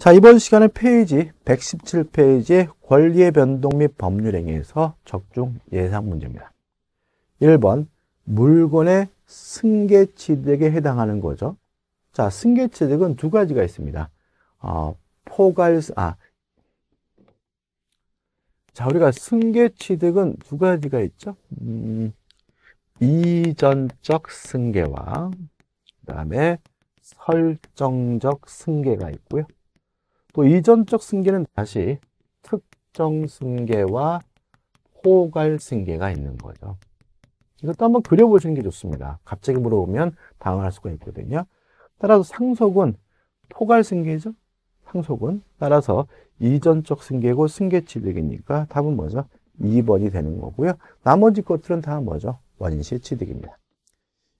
자, 이번 시간에 페이지 117페이지의 권리의 변동 및 법률행위에서 적중 예상 문제입니다. 1번, 물건의 승계취득에 해당하는 거죠. 자, 승계취득은 두 가지가 있습니다. 어, 포괄, 아, 자, 우리가 승계취득은 두 가지가 있죠. 음, 이전적 승계와, 그 다음에 설정적 승계가 있고요. 또 이전적 승계는 다시 특정 승계와 포괄 승계가 있는 거죠. 이것도 한번 그려보시는 게 좋습니다. 갑자기 물어보면 당황할 수가 있거든요. 따라서 상속은 포괄 승계죠. 상속은 따라서 이전적 승계고 승계취득이니까 답은 뭐죠? 2번이 되는 거고요. 나머지 것들은 다 뭐죠? 원시 취득입니다.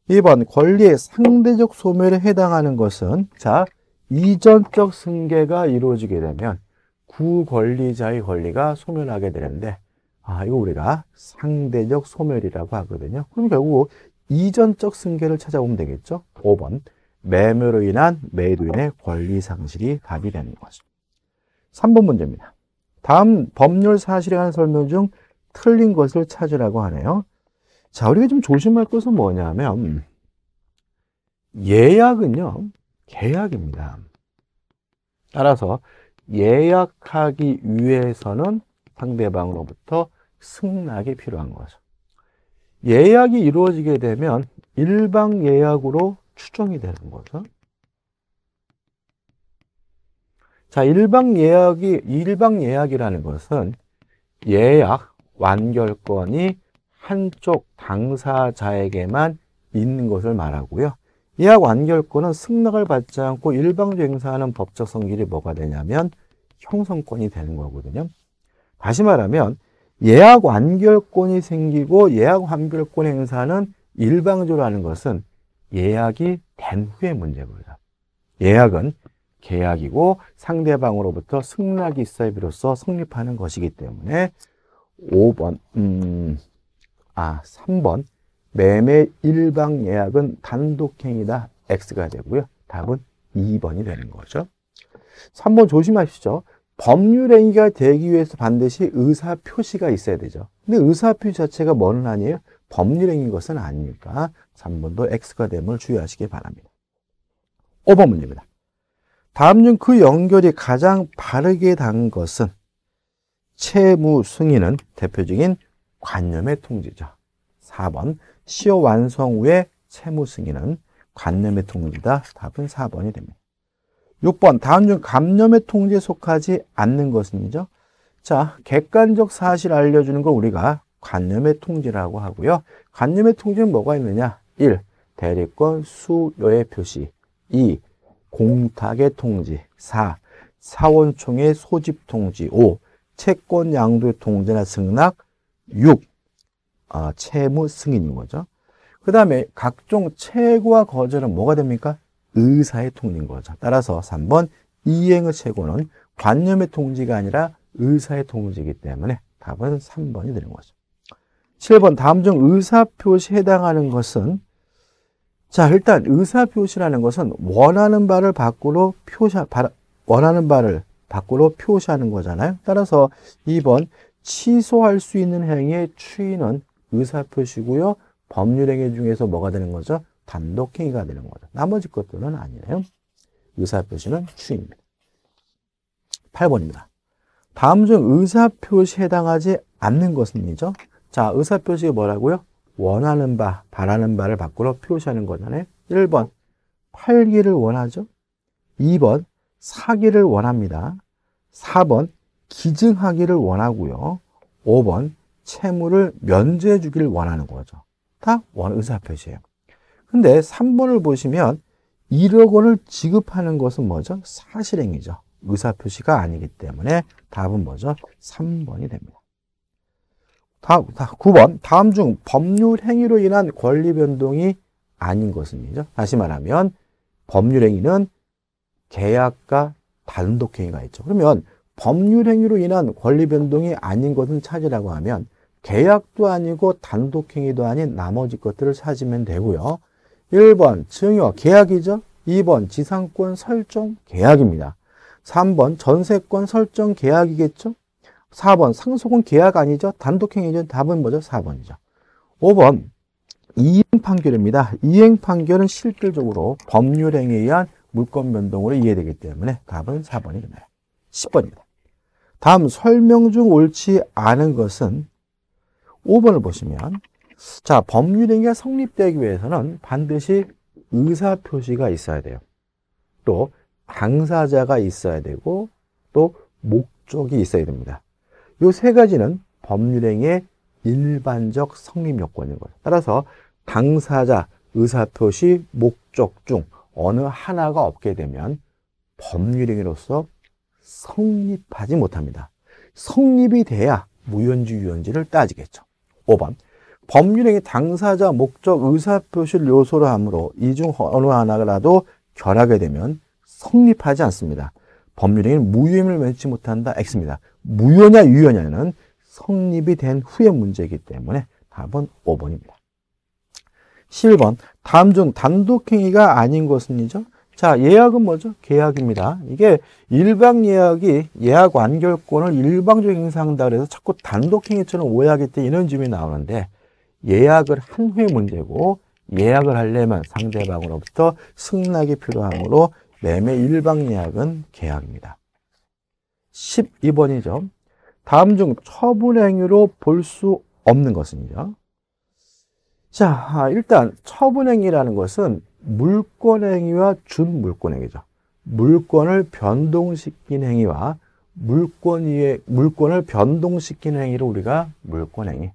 2번 권리의 상대적 소멸에 해당하는 것은 자 이전적 승계가 이루어지게 되면 구권리자의 권리가 소멸하게 되는데 아 이거 우리가 상대적 소멸이라고 하거든요. 그럼 결국 이전적 승계를 찾아보면 되겠죠. 5번 매매로 인한 매도인의 권리 상실이 답이 되는 거죠. 3번 문제입니다. 다음 법률 사실에 관한 설명 중 틀린 것을 찾으라고 하네요. 자, 우리가 좀 조심할 것은 뭐냐면 예약은요. 계약입니다. 따라서 예약하기 위해서는 상대방으로부터 승낙이 필요한 거죠. 예약이 이루어지게 되면 일방 예약으로 추정이 되는 거죠. 자, 일방 예약이, 일방 예약이라는 것은 예약, 완결권이 한쪽 당사자에게만 있는 것을 말하고요. 예약 완결권은 승낙을 받지 않고 일방적으로 행사하는 법적 성질이 뭐가 되냐면 형성권이 되는 거거든요. 다시 말하면 예약 완결권이 생기고 예약 완결권 행사는 일방적으로 하는 것은 예약이 된 후의 문제입니다. 예약은 계약이고 상대방으로부터 승낙이 있어야 비로소 성립하는 것이기 때문에 5번, 음, 아, 3번 매매 일방 예약은 단독행위다 X가 되고요. 답은 2번이 되는 거죠. 3번 조심하시죠. 법률행위가 되기 위해서 반드시 의사표시가 있어야 되죠. 근데 의사표시 자체가 뭐는 아니에요? 법률행위인 것은 아니니까 3번도 X가 됨을 주의하시기 바랍니다. 5번 문제입니다. 다음 중 그 연결이 가장 바르게 단 것은 채무 승인은 대표적인 관념의 통지죠. 4번 시효 완성 후에 채무 승인은 관념의 통지다 답은 4번이 됩니다. 6번 다음 중 감념의 통제에 속하지 않는 것은이죠. 자, 객관적 사실 알려주는 걸 우리가 관념의 통제라고 하고요. 관념의 통제는 뭐가 있느냐? 1. 대리권 수요의 표시 2. 공탁의 통지 4. 사원총의 소집 통지 5. 채권 양도의 통제나 승낙 6. 아, 채무 승인인 거죠. 그 다음에 각종 최고와 거절은 뭐가 됩니까? 의사의 통지인 거죠. 따라서 3번 이행의 최고는 관념의 통지가 아니라 의사의 통지이기 때문에 답은 3번이 되는 거죠. 7번 다음 중 의사표시에 해당하는 것은 자 일단 의사표시라는 것은 원하는 바를 밖으로 표시 원하는 바를 밖으로 표시하는 거잖아요. 따라서 2번 취소할 수 있는 행위의 추인은 의사표시고요. 법률행위 중에서 뭐가 되는 거죠? 단독행위가 되는 거죠. 나머지 것들은 아니에요. 의사표시는 추입니다. 8번입니다. 다음 중 의사표시에 해당하지 않는 것은이죠. 자, 의사표시가 뭐라고요? 원하는 바, 바라는 바를 바꾸러 표시하는 거잖아요. 1번, 팔기를 원하죠. 2번, 사기를 원합니다. 4번, 기증하기를 원하고요. 5번, 채무를 면제해 주기를 원하는 거죠. 다원 의사표시예요. 근데 3번을 보시면 1억 원을 지급하는 것은 뭐죠? 사실행위죠. 의사표시가 아니기 때문에 답은 뭐죠? 3번이 됩니다. 다, 다 9번. 다음 중 법률 행위로 인한 권리 변동이 아닌 것은이죠. 다시 말하면 법률 행위는 계약과 단독 행위가 있죠. 그러면 법률 행위로 인한 권리 변동이 아닌 것은 찾으라고 하면 계약도 아니고 단독 행위도 아닌 나머지 것들을 찾으면 되고요. 1번 증여 계약이죠. 2번 지상권 설정 계약입니다. 3번 전세권 설정 계약이겠죠. 4번 상속은 계약 아니죠. 단독 행위죠. 답은 뭐죠? 4번이죠. 5번 이행 판결입니다. 이행 판결은 실질적으로 법률 행위에 의한 물권 변동으로 이해되기 때문에 답은 4번이 됩니다. 10번입니다. 다음 설명 중 옳지 않은 것은 5번을 보시면 자 법률행위가 성립되기 위해서는 반드시 의사표시가 있어야 돼요. 또 당사자가 있어야 되고 또 목적이 있어야 됩니다. 이 세 가지는 법률행위의 일반적 성립 요건인 거예요 따라서 당사자, 의사표시, 목적 중 어느 하나가 없게 되면 법률행위로서 성립하지 못합니다. 성립이 돼야 무효지유효지를 따지겠죠. 5번 법률행위 당사자 목적 의사표시를 요소로 하므로 이중 어느 하나라도 결하게 되면 성립하지 않습니다. 법률행위는 무효임을 맺지 못한다 X입니다. 무효냐 유효냐는 성립이 된 후의 문제이기 때문에 답은 5번입니다. 11번 다음 중 단독행위가 아닌 것은이죠. 자, 예약은 뭐죠? 계약입니다. 이게 일방 예약이 예약 완결권을 일방적 행사한다 그래서 자꾸 단독 행위처럼 오해하기 때 이런 점이 나오는데 예약을 한 후의 문제고 예약을 하려면 상대방으로부터 승낙이 필요하므로 매매 일방 예약은 계약입니다. 12번이죠. 다음 중처분 행위로 볼 수 없는 것은요. 자, 일단 처분행위라는 것은 물권행위와 준물권행위죠. 물권을 변동시킨 행위와 물권 이외 물권을 변동시키 행위를 우리가 물권행위,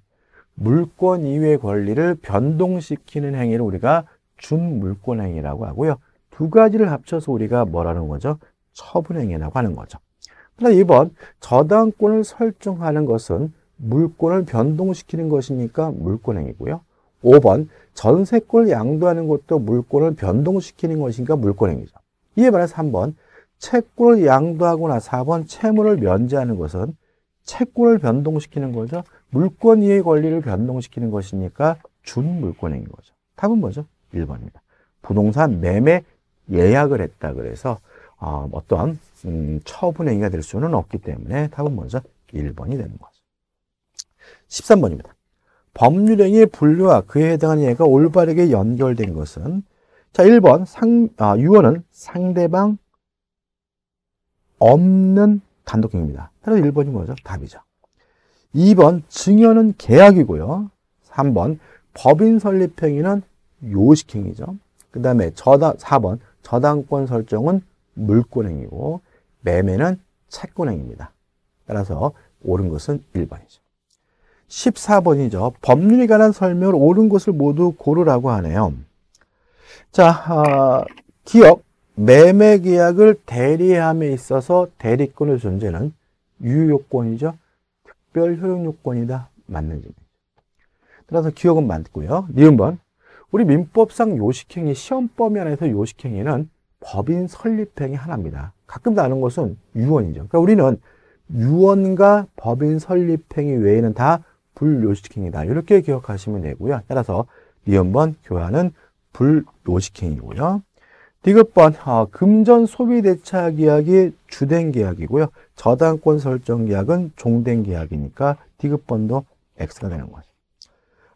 물권 이외의 권리를 변동시키는 행위를 우리가 준물권행위라고 하고요. 두 가지를 합쳐서 우리가 뭐라는 거죠? 처분행위라고 하는 거죠. 그다음 2번 저당권을 설정하는 것은 물권을 변동시키는 것이니까 물권행위고요. 5번 전세권을 양도하는 것도 물권을 변동시키는 것인가 물권행위죠. 이에 반해서 3번 채권을 양도하거나 4번 채무를 면제하는 것은 채권을 변동시키는 거죠. 물권 이의 권리를 변동시키는 것이니까 준물권행인 거죠. 답은 뭐죠? 1번입니다. 부동산 매매 예약을 했다 그래서 어, 어떠한 음, 처분행위가 될 수는 없기 때문에 답은 먼저 1번이 되는 거죠. 13번입니다. 법률행위의 분류와 그에 해당하는 행위가 올바르게 연결된 것은 자, 1번 상, 아, 유언은 상대방 없는 단독행위입니다. 따라서 1번이 뭐죠? 답이죠. 2번 증여는 계약이고요. 3번 법인 설립 행위는 요식 행위죠. 그 다음에 4번 저당권 설정은 물권 행위고 매매는 채권 행위입니다. 따라서 옳은 것은 1번이죠. 14번이죠. 법률에 관한 설명을 옳은 것을 모두 고르라고 하네요. 자, 아, 기업, 매매 계약을 대리함에 있어서 대리권의 존재는 유효요이죠 특별 효용요건이다. 맞는 점입니다. 따라서 기억은 맞고요. 니은 번 우리 민법상 요식행위, 시험범위 안에서 요식행위는 법인 설립행위 하나입니다. 가끔 다른 것은 유언이죠. 그러니까 우리는 유언과 법인 설립행위 외에는 다 불요식행이다. 이렇게 기억하시면 되고요. 따라서 니은 번 교환은 불요식행이고요. 디귿번 어, 금전 소비 대차 계약이 주된 계약이고요. 저당권 설정 계약은 종된 계약이니까 디귿번도 X가 되는 거죠.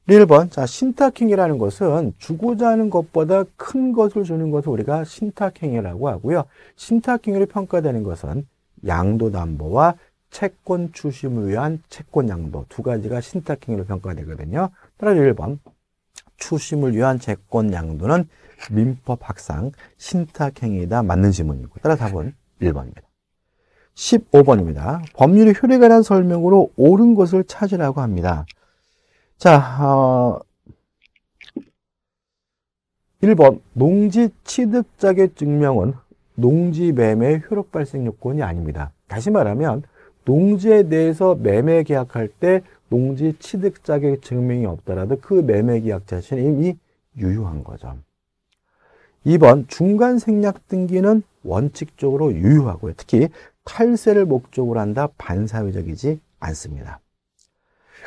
1번 자 신탁행위라는 것은 주고자 하는 것보다 큰 것을 주는 것을 우리가 신탁행위라고 하고요. 신탁행위로 평가되는 것은 양도담보와 채권 추심을 위한 채권 양도 두 가지가 신탁행위로 평가되거든요. 따라서 1번 추심을 위한 채권 양도는 민법학상 신탁행위다 맞는 지문이고 따라 답은 1번입니다. 15번입니다. 법률의 효력에 관한 설명으로 옳은 것을 찾으라고 합니다. 자, 어, 1번 농지 취득자의 증명은 농지 매매 효력 발생 요건이 아닙니다. 다시 말하면 농지에 대해서 매매 계약할 때 농지 취득 자격 증명이 없더라도 그 매매 계약 자체는 이미 유효한 거죠. 2번 중간 생략 등기는 원칙적으로 유효하고요. 특히 탈세를 목적으로 한다 반사회적이지 않습니다.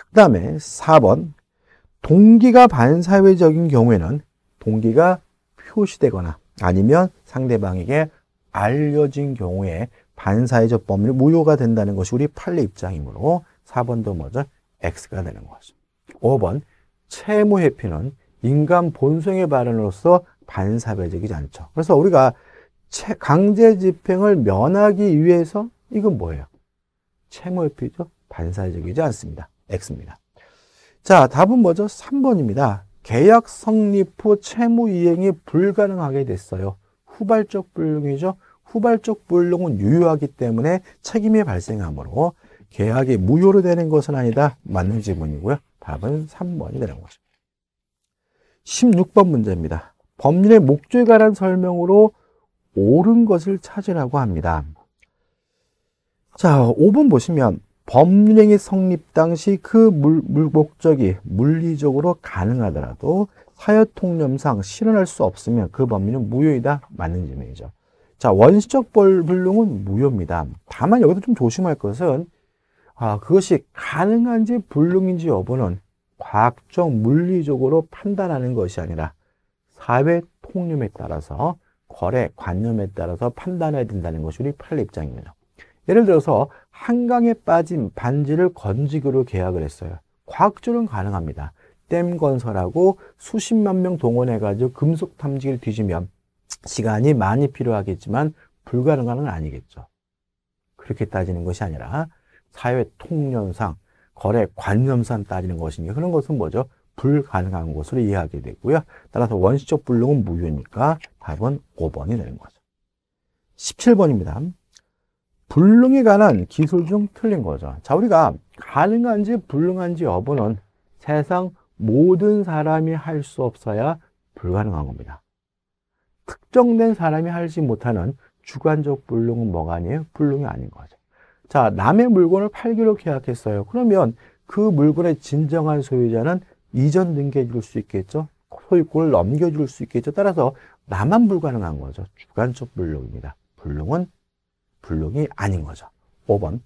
그 다음에 4번 동기가 반사회적인 경우에는 동기가 표시되거나 아니면 상대방에게 알려진 경우에 반사회적 법률이 무효가 된다는 것이 우리 판례 입장이므로 4번도 먼저 X가 되는 거죠. 5번 채무회피는 인간 본성의 발현으로서 반사회적이지 않죠. 그래서 우리가 강제 집행을 면하기 위해서 이건 뭐예요? 채무회피죠. 반사회적이지 않습니다. X입니다. 자, 답은 뭐죠? 3번입니다. 계약 성립 후 채무 이행이 불가능하게 됐어요. 후발적 불능이죠. 후발적 불능은 유효하기 때문에 책임이 발생하므로 계약이 무효로 되는 것은 아니다. 맞는 지문이고요. 답은 3번이 되는 거죠. 16번 문제입니다. 법률의 목적에 관한 설명으로 옳은 것을 찾으라고 합니다. 자, 5번 보시면 법률행위 성립 당시 그 물, 목적이 물리적으로 가능하더라도 사회통념상 실현할 수 없으면 그 법률은 무효이다. 맞는 지문이죠. 자, 원시적 불능은 무효입니다. 다만 여기서 좀 조심할 것은 아, 그것이 가능한지 불능인지 여부는 과학적 물리적으로 판단하는 것이 아니라 사회 통념에 따라서 거래 관념에 따라서 판단해야 된다는 것이 우리 팔 입장입니다. 예를 들어서 한강에 빠진 반지를 건지기로 계약을 했어요. 과학적으로는 가능합니다. 댐 건설하고 수십만 명 동원해가지고 금속 탐지기를 뒤지면 시간이 많이 필요하겠지만 불가능한 건 아니겠죠. 그렇게 따지는 것이 아니라 사회 통념상 거래 관념상 따지는 것이니 그런 것은 뭐죠? 불가능한 것으로 이해하게 되고요. 따라서 원시적 불능은 무효니까 답은 5번이 되는 거죠. 17번입니다. 불능에 관한 기술 중 틀린 거죠. 자, 우리가 가능한지 불능한지 여부는 세상 모든 사람이 할 수 없어야 불가능한 겁니다. 특정된 사람이 할지 못하는 주관적 불능은 뭐가 아니에요? 불능이 아닌 거죠. 자, 남의 물건을 팔기로 계약했어요. 그러면 그 물건의 진정한 소유자는 이전 등기해줄 수 있겠죠? 소유권을 넘겨줄 수 있겠죠? 따라서 나만 불가능한 거죠. 주관적 불능입니다. 불능은 불능이 아닌 거죠. 5번.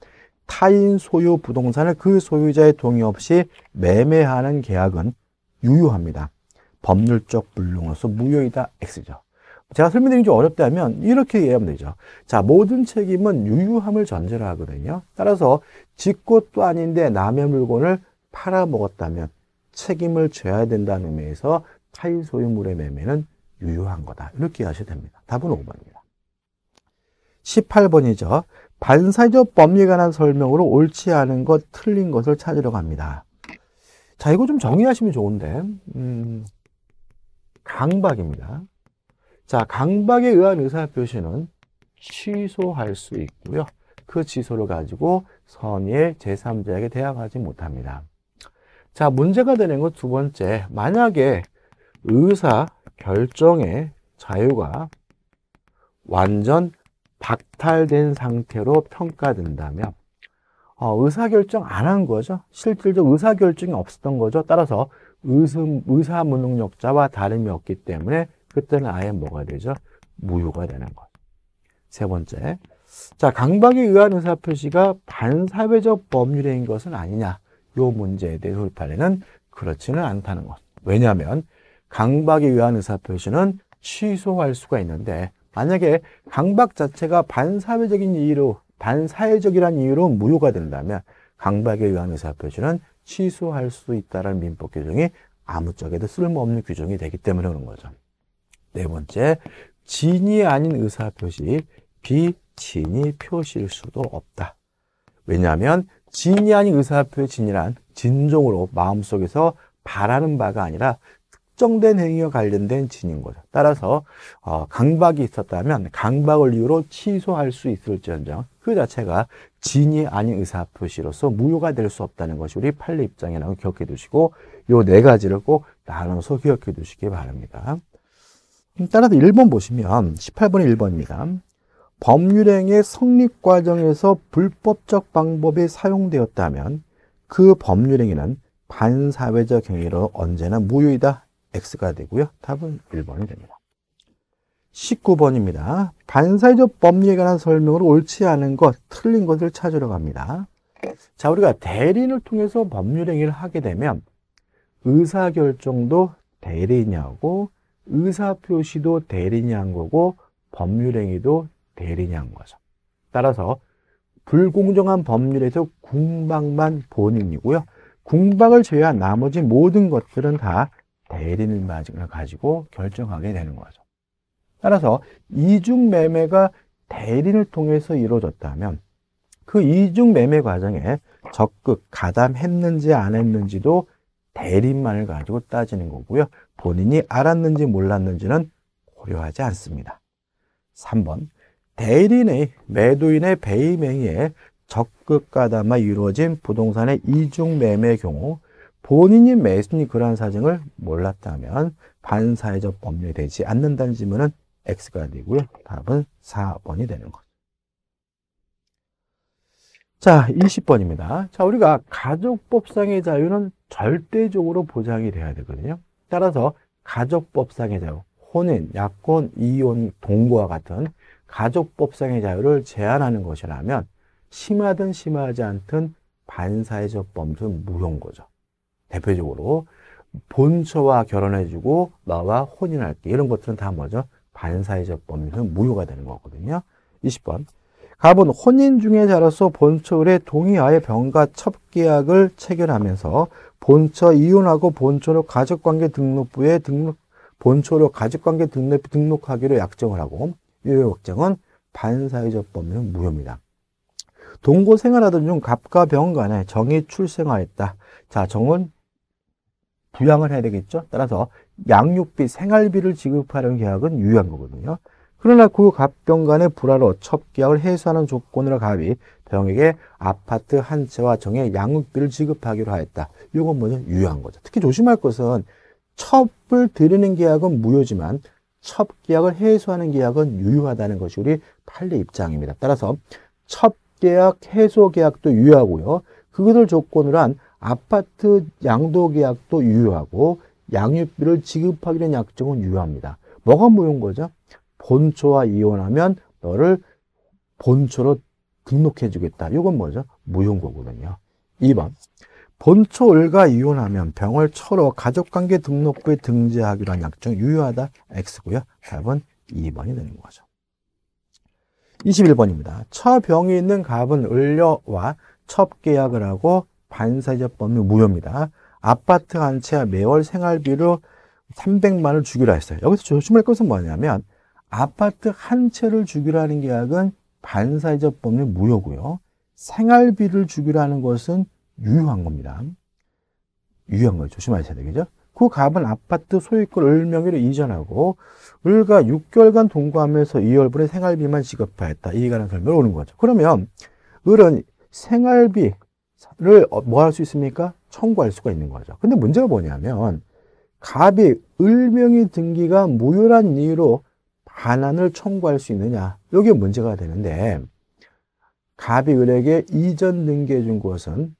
타인 소유 부동산을 그 소유자의 동의 없이 매매하는 계약은 유효합니다. 법률적 불능으로서 무효이다. X죠. 제가 설명드리기 좀 어렵다면 이렇게 이해하면 되죠. 자, 모든 책임은 유유함을 전제로 하거든요. 따라서 직것도 아닌데 남의 물건을 팔아먹었다면 책임을 져야 된다는 의미에서 타인 소유물의 매매는 유효한 거다. 이렇게 하셔야 됩니다. 답은 5번입니다. 18번이죠. 반사적 법리에 관한 설명으로 옳지 않은 것, 틀린 것을 찾으려고 합니다. 자, 이거 좀 정의하시면 좋은데, 음, 강박입니다. 자, 강박에 의한 의사표시는 취소할 수 있고요. 그 취소를 가지고 선의의 제3자에게 대항하지 못합니다. 자, 문제가 되는 것두 번째. 만약에 의사 결정의 자유가 완전 박탈된 상태로 평가된다면 어, 의사결정 안 한 거죠. 실질적 의사결정이 없었던 거죠. 따라서 의사무능력자와 다름이 없기 때문에 그때는 아예 뭐가 되죠? 무효가 되는 것. 세 번째, 자 강박에 의한 의사표시가 반사회적 법률인 것은 아니냐. 요 문제에 대해 돌판례는 그렇지는 않다는 것. 왜냐하면 강박에 의한 의사표시는 취소할 수가 있는데 만약에 강박 자체가 반사회적인 이유로 반사회적이란 이유로 무효가 된다면 강박에 의한 의사표시는 취소할 수 있다는 민법 규정이 아무쪽에도 쓸모없는 규정이 되기 때문에 그런 거죠. 네 번째, 진이 아닌 의사표시, 비진이 표시일 수도 없다. 왜냐하면 진이 아닌 의사표의 진이란 진종으로 마음속에서 바라는 바가 아니라 특정된 행위와 관련된 진인 거죠. 따라서 어, 강박이 있었다면 강박을 이유로 취소할 수 있을지언정 그 자체가 진이 아닌 의사표시로서 무효가 될 수 없다는 것이 우리 판례 입장이라고 기억해 두시고 요 네 가지를 꼭 나눠서 기억해 두시기 바랍니다. 음, 따라서 1번 보시면 18번에 1번입니다. 법률행의 성립 과정에서 불법적 방법이 사용되었다면 그 법률행위는 반사회적 행위로 언제나 무효이다. X가 되고요. 답은 1번이 됩니다. 19번입니다. 반사회적 법리에 관한 설명으로 옳지 않은 것, 틀린 것을 찾으러 갑니다. 자, 우리가 대리인을 통해서 법률행위를 하게 되면 의사결정도 대리인이 하고 의사표시도 대리인이 한 거고 법률행위도 대리인이 한 거죠. 따라서 불공정한 법률에서 궁박만 본인이고요. 궁박을 제외한 나머지 모든 것들은 다 대리인을 가지고 결정하게 되는 거죠. 따라서 이중매매가 대리인을 통해서 이루어졌다면 그 이중매매 과정에 적극 가담했는지 안 했는지도 대리인만을 가지고 따지는 거고요. 본인이 알았는지 몰랐는지는 고려하지 않습니다. 3번 대리인의 매도인의 배임행위에 적극 가담하 이루어진 부동산의 이중 매매 경우 본인이 매수인 그러한 사정을 몰랐다면 반사회적 법률이 되지 않는다는 질문은 X가 되고요. 답은 4번이 되는 거 자, 20번입니다. 자, 우리가 가족법상의 자유는 절대적으로 보장이 돼야 되거든요. 따라서 가족법상의 자유, 혼인, 약혼, 이혼, 동거와 같은 가족법상의 자유를 제한하는 것이라면 심하든 심하지 않든 반사회적 범죄는 무효인 거죠. 대표적으로 본처와 결혼해주고 나와 혼인할 때 이런 것들은 다 뭐죠? 반사회적 범죄는 무효가 되는 거거든요. 20번. 갑은 혼인 중에 자로서 본처의 동의하에 병과 첩계약을 체결하면서 본처 이혼하고 본처로 가족관계 등록부에 등록 본처로 가족관계 등록 등록하기로 약정을 하고 이 약정은 반사회적 법률은 무효입니다. 동거 생활하던 중 갑과 병 간에 정이 출생하였다. 자, 정은 부양을 해야 되겠죠. 따라서 양육비, 생활비를 지급하는 계약은 유효한 거거든요. 그러나 그 갑병 간의 불화로 첩계약을 해소하는 조건으로 갑이 병에게 아파트 한 채와 정의 양육비를 지급하기로 하였다. 이건 뭐냐? 유효한 거죠. 특히 조심할 것은 첩을 들이는 계약은 무효지만 첩 계약을 해소하는 계약은 유효하다는 것이 우리 판례 입장입니다. 따라서 첩 계약, 해소 계약도 유효하고요. 그것을 조건으로 한 아파트 양도 계약도 유효하고 양육비를 지급하기로 한 약정은 유효합니다. 뭐가 무효인 거죠? 본초와 이혼하면 너를 본초로 등록해 주겠다. 이건 뭐죠? 무용고거든요. 2번. 본초을과 이혼하면 병을 철어 가족관계 등록부에 등재하기로 한 약정 유효하다 X고요. 답은 2번이 되는 거죠. 21번입니다. 처병이 있는 갑은 을려와 첩계약을 하고 반사적 범위 무효입니다. 아파트 한채 매월 생활비로 300만 을 주기로 했어요. 여기서 조심할 것은 뭐냐면 아파트 한 채를 주기로 하는 계약은 반사회적 범 법률 무효고요. 생활비를 주기로 하는 것은 유효한 겁니다. 유효한 걸 조심하셔야 되겠죠. 그 값은 아파트 소유권 을 명의로 이전하고 을과 6개월간 동거하면서 2월분의 생활비만 지급하였다. 이에 관한 설명을 오는 거죠. 그러면 을은 생활비를 뭐 할 수 있습니까? 청구할 수가 있는 거죠. 근데 문제가 뭐냐면 갑이 을명의 등기가 무효란 이유로 반환을 청구할 수 있느냐 이게 문제가 되는데 갑이 을에게 이전 등기해 준 것은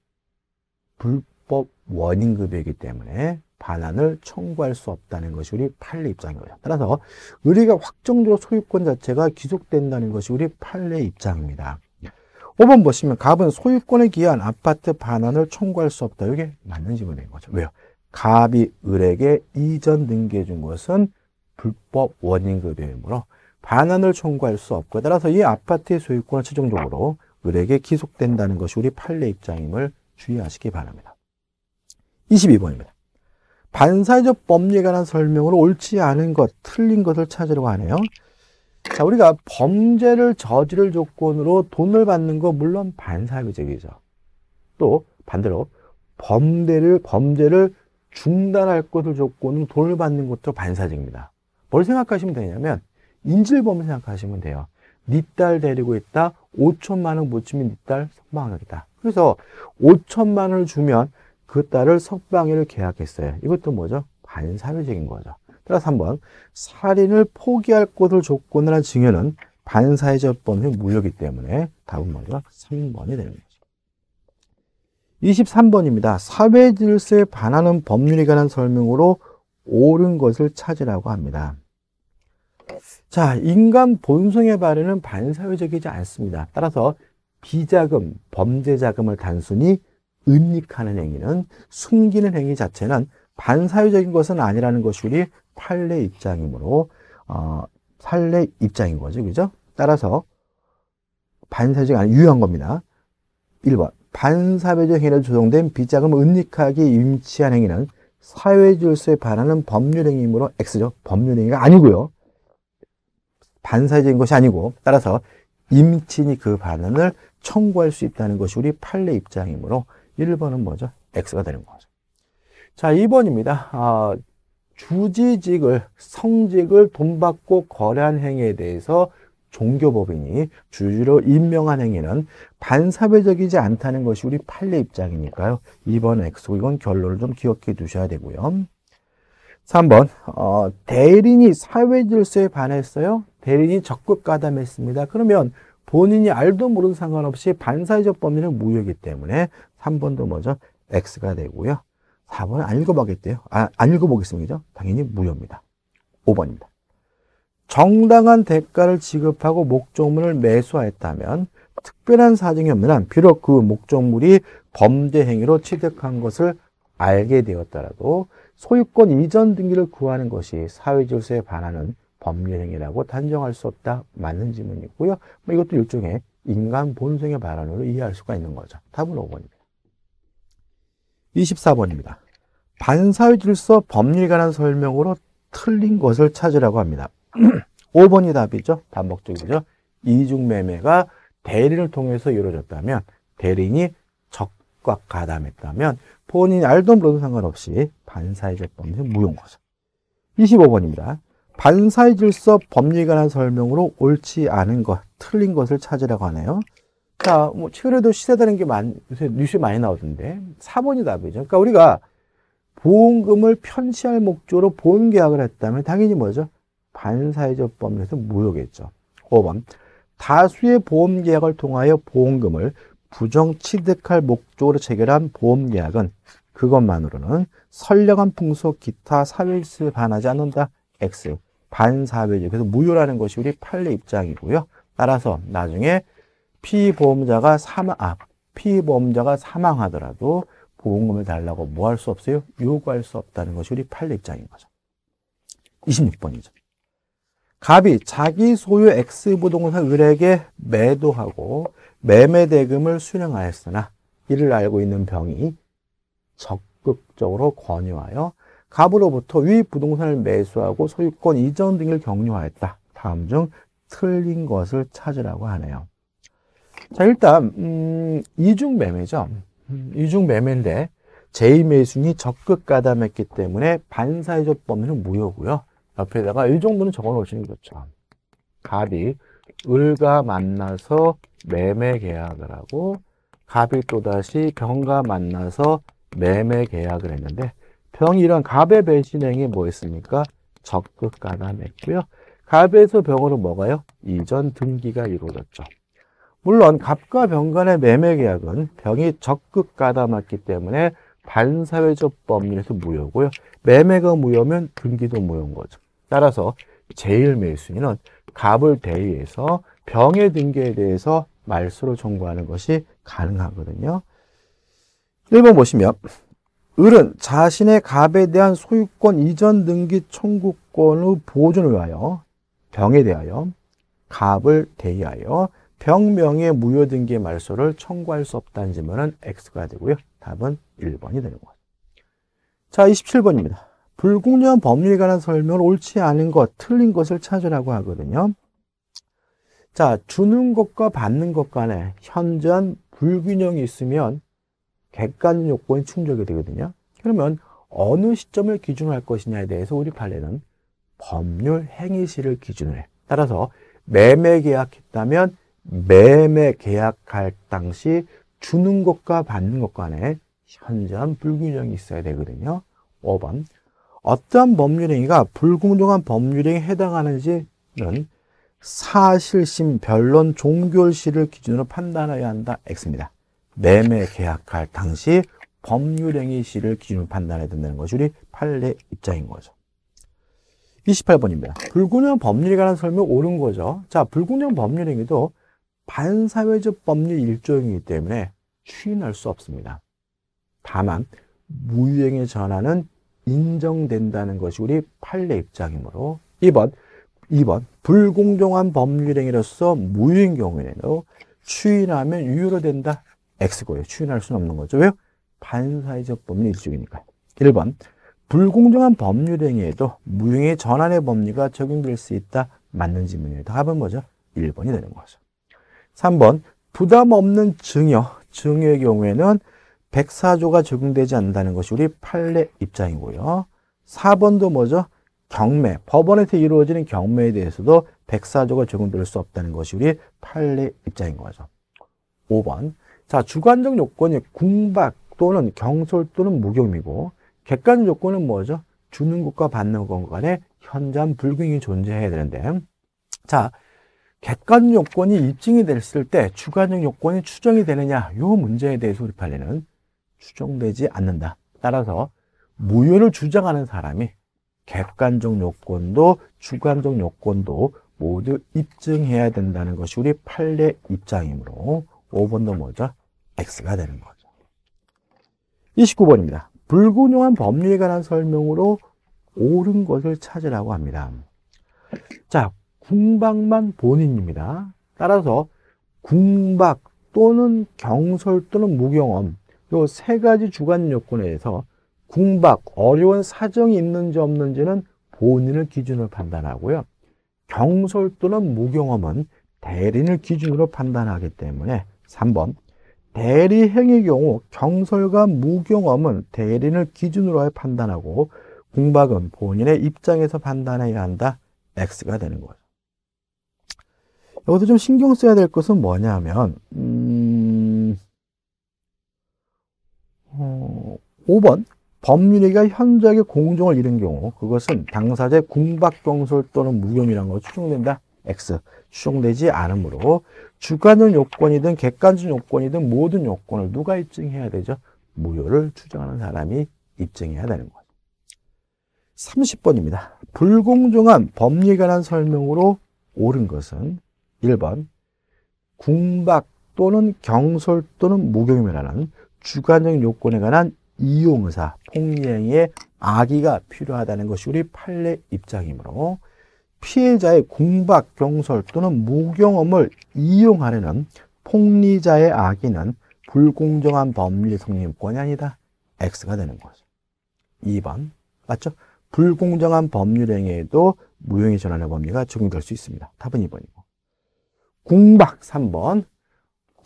불법 원인급이기 때문에 반환을 청구할 수 없다는 것이 우리 판례 입장인 거죠. 따라서 의리가 확정적으로 소유권 자체가 기속된다는 것이 우리 판례 입장입니다. 5번 보시면 갑은 소유권에 기한 아파트 반환을 청구할 수 없다. 이게 맞는 지문인 거죠. 왜요? 갑이 을에게 이전 등기해 준 것은 불법 원인급여이므로 반환을 청구할 수 없고 따라서 이 아파트의 소유권은 최종적으로 을에게 기속된다는 것이 우리 판례 입장임을 주의하시기 바랍니다. 22번입니다. 반사적 법률에 관한 설명으로 옳지 않은 것, 틀린 것을 찾으려고 하네요. 자, 우리가 범죄를 저지를 조건으로 돈을 받는 거 물론 반사회적이죠. 또 반대로 범죄를 범죄를 중단할 것을 조건으로 돈을 받는 것도 반사적입니다. 뭘 생각하시면 되냐면 인질범을 생각하시면 돼요. 네 딸 데리고 있다. 5천만 원 못 주면 네 딸 석방하겠다. 그래서 5천만 원을 주면 그 딸을 석방일을 계약했어요. 이것도 뭐죠? 반사회적인 거죠. 따라서 한번 살인을 포기할 것을 조건으로 한 증여는 반사회적 범죄 무효기 때문에 답은 먼저 3번이 되는 거죠. 23번입니다. 사회 질서에 반하는 법률에 관한 설명으로 옳은 것을 찾으라고 합니다. 자, 인간 본성의 발현은 반사회적이지 않습니다. 따라서 비자금, 범죄자금을 단순히 은닉하는 행위는 숨기는 행위 자체는 반사회적인 것은 아니라는 것이 우리 판례 입장이므로 어, 판례 입장인 거죠. 그죠? 따라서 반사회적 아니 유효한 겁니다. 1번 반사회적 행위로 조성된 비자금 은닉하기 임치한 행위는 사회 질서에 반하는 법률행위이므로 X죠. 법률행위가 아니고요. 반사회적인 것이 아니고 따라서 임친이 그 반환을 청구할 수 있다는 것이 우리 판례 입장이므로 1번은 뭐죠? X가 되는 거죠. 자, 2번입니다. 아, 주지직을, 성직을 돈 받고 거래한 행위에 대해서 종교법인이 주주로 임명한 행위는 반사회적이지 않다는 것이 우리 판례 입장이니까요. 2번 X고 이건 결론을 좀 기억해 두셔야 되고요. 3번 어, 대리인이 사회질서에 반했어요. 대리인이 적극 가담했습니다. 그러면 본인이 알도 모르는 상관없이 반사회적 범위는 무효이기 때문에 3번도 먼저 X가 되고요. 4번은 안 읽어보겠대요. 아, 안 읽어보겠습니다. 당연히 무효입니다. 5번입니다. 정당한 대가를 지급하고 목적물을 매수하였다면 특별한 사정이 없는 한 비록 그 목적물이 범죄 행위로 취득한 것을 알게 되었더라도 소유권 이전 등기를 구하는 것이 사회질서에 반하는 법률 행위라고 단정할 수 없다. 맞는 질문이고요. 뭐 이것도 일종의 인간 본성의 발언으로 이해할 수가 있는 거죠. 답은 5번입니다. 24번입니다. 반사회 질서 법률에 관한 설명으로 틀린 것을 찾으라고 합니다. 5번이 답이죠. 반복적이죠. 이중매매가 대리를 통해서 이루어졌다면 대리인이 적과 가담했다면 본인이 알던 불르도 상관없이 반사의 질법은 무효인 거죠. 25번입니다. 반사의 질서 법리에 관한 설명으로 옳지 않은 것, 틀린 것을 찾으라고 하네요. 자, 뭐 최근에도 시세다는 게 많, 요새 뉴스에 많이 나오던데 4번이 답이죠. 그러니까 우리가 보험금을 편취할 목적으로 보험 계약을 했다면 당연히 뭐죠? 반사회적 법률에서 무효겠죠. 5번 다수의 보험 계약을 통하여 보험금을 부정 취득할 목적으로 체결한 보험 계약은 그것만으로는 선량한 풍소 기타 사회에 반하지 않는다. X. 반사회적. 그서 무효라는 것이 우리 판례 입장이고요. 따라서 나중에 피보험자가 사망, 아, 피보험자가 사망하더라도 보험금을 달라고 뭐 할 수 없어요? 요구할 수 없다는 것이 우리 판례 입장인 거죠. 26번이죠. 갑이 자기 소유 X부동산 을에게 매도하고 매매대금을 수령하였으나 이를 알고 있는 병이 적극적으로 권유하여 갑으로부터 위 부동산을 매수하고 소유권 이전 등을 격려하였다. 다음 중 틀린 것을 찾으라고 하네요. 자 일단 음, 이중 매매죠. 음, 이중 매매인데 제2매수인이 적극 가담했기 때문에 반사회조 범위는 무효고요. 옆에다가 이 정도는 적어 놓으시는 게 좋죠. 갑이 을과 만나서 매매 계약을 하고 갑이 또다시 병과 만나서 매매 계약을 했는데 병이 이런 갑의 배신행이 뭐였습니까? 적극 가담했고요. 갑에서 병으로 뭐가요? 이전 등기가 이루어졌죠. 물론 갑과 병 간의 매매 계약은 병이 적극 가담했기 때문에 반사회적 법률에서 무효고요. 매매가 무효면 등기도 무효인 거죠. 따라서 제일 매수인은 갑을 대위해서 병의 등기에 대해서 말소를 청구하는 것이 가능하거든요. 1번 보시면 을은 자신의 갑에 대한 소유권 이전 등기 청구권의 보존을 위하여 병에 대하여 갑을 대의하여 병명의 무효 등기 말소를 청구할 수 없다는 점은 X가 되고요. 답은 1번이 되는 거 자, 27번입니다. 불공정한 법률에 관한 설명을 옳지 않은 것, 틀린 것을 찾으라고 하거든요. 자, 주는 것과 받는 것 간에 현저한 불균형이 있으면 객관 요건이 충족이 되거든요. 그러면 어느 시점을 기준할 것이냐에 대해서 우리 판례는 법률 행위시를 기준 해. 따라서 매매 계약했다면 매매 계약할 당시 주는 것과 받는 것 간에 현저한 불균형이 있어야 되거든요. 5번 어떠한 법률행위가 불공정한 법률행위에 해당하는지는 사실심, 변론, 종결시를 기준으로 판단해야 한다. X입니다. 매매 계약할 당시 법률행위 시를 기준으로 판단해야 된다는 것이 우리 판례 입장인 거죠. 28번입니다. 불공정 법률에 관한 설명 옳은 거죠. 자, 불공정 법률행위도 반사회적 법률 일종이기 때문에 추인할 수 없습니다. 다만 무효행위 전환은 인정된다는 것이 우리 판례 입장이므로 2번 2번 불공정한 법률행위로서 무효인 경우에는 추인하면 유효로 된다. X고요. 추인할 수는 없는 거죠. 왜요? 반사회적 법률 일종이니까. 1번 불공정한 법률행위에도 무효의 전환의 법리가 적용될 수 있다. 맞는 질문이에요. 답은 뭐죠? 1번이 되는 거죠. 3번 부담 없는 증여, 증여의 경우에는 104조가 적용되지 않는다는 것이 우리 판례 입장이고요. 4번도 뭐죠? 경매, 법원에서 이루어지는 경매에 대해서도 104조가 적용될 수 없다는 것이 우리 판례 입장인 거죠. 5번. 자, 주관적 요건이 궁박 또는 경솔 또는 무경미고 객관적 요건은 뭐죠? 주는 것과 받는 것 간에 현장 불균형이 존재해야 되는데 자, 객관 요건이 입증이 됐을 때 주관적 요건이 추정이 되느냐 이 문제에 대해서 우리 판례는 추정되지 않는다. 따라서 무효를 주장하는 사람이 객관적 요건도 주관적 요건도 모두 입증해야 된다는 것이 우리 판례 입장이므로 5번도 뭐죠? X가 되는 거죠. 29번입니다. 불균형한 법률에 관한 설명으로 옳은 것을 찾으라고 합니다. 자, 궁박만 본인입니다. 따라서 궁박 또는 경설 또는 무경험 요세 가지 주관 요건에서 궁박, 어려운 사정이 있는지 없는지는 본인을 기준으로 판단하고요. 경솔 또는 무경험은 대리인을 기준으로 판단하기 때문에 3번 대리행의 경우 경솔과 무경험은 대리인을 기준으로 판단하고 공박은 본인의 입장에서 판단해야 한다. X가 되는 거예 여기서 좀 신경 써야 될 것은 뭐냐면 음, 어, 5번 법률위가 현저하게 공정을 잃은 경우 그것은 당사자의 궁박경솔 또는 무혐의는 것으로 추정된다. X. 추정되지 않으므로 주관적 요건이든 객관적 요건이든 모든 요건을 누가 입증해야 되죠? 무효를 추정하는 사람이 입증해야 되는 거죠. 30번입니다. 불공정한 법리에 관한 설명으로 옳은 것은 1번 궁박 또는 경솔 또는 무경이라는 주관적인 요건에 관한 이용사, 폭리행위의 악의가 필요하다는 것이 우리 판례 입장이므로 피해자의 공박, 경설 또는 무경험을 이용하려는 폭리자의 악의는 불공정한 법리 성립권이 아니다. X가 되는 거죠. 2번. 맞죠? 불공정한 법률행위에도 무용의 전환의 범위가 적용될 수 있습니다. 답은 2번이고. 공박 3번.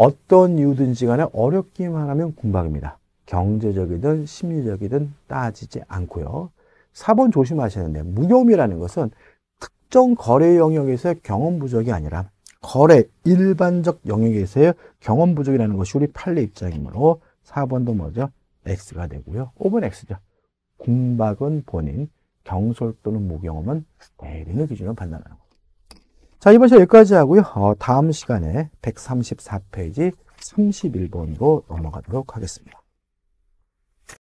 어떤 이유든지 간에 어렵기만 하면 군박입니다. 경제적이든 심리적이든 따지지 않고요. 4번 조심하시는데 무겸이라는 것은 특정 거래 영역에서의 경험 부족이 아니라 거래 일반적 영역에서의 경험 부족이라는 것이 우리 판례 입장이므로 4번도 먼저 X가 되고요. 5번 X죠. 궁박은 본인, 경솔 또는 무경험은 대리의 기준으로 판단하는 거 자, 이번 시간 여기까지 하고요. 어, 다음 시간에 134페이지 31번으로 넘어가도록 하겠습니다.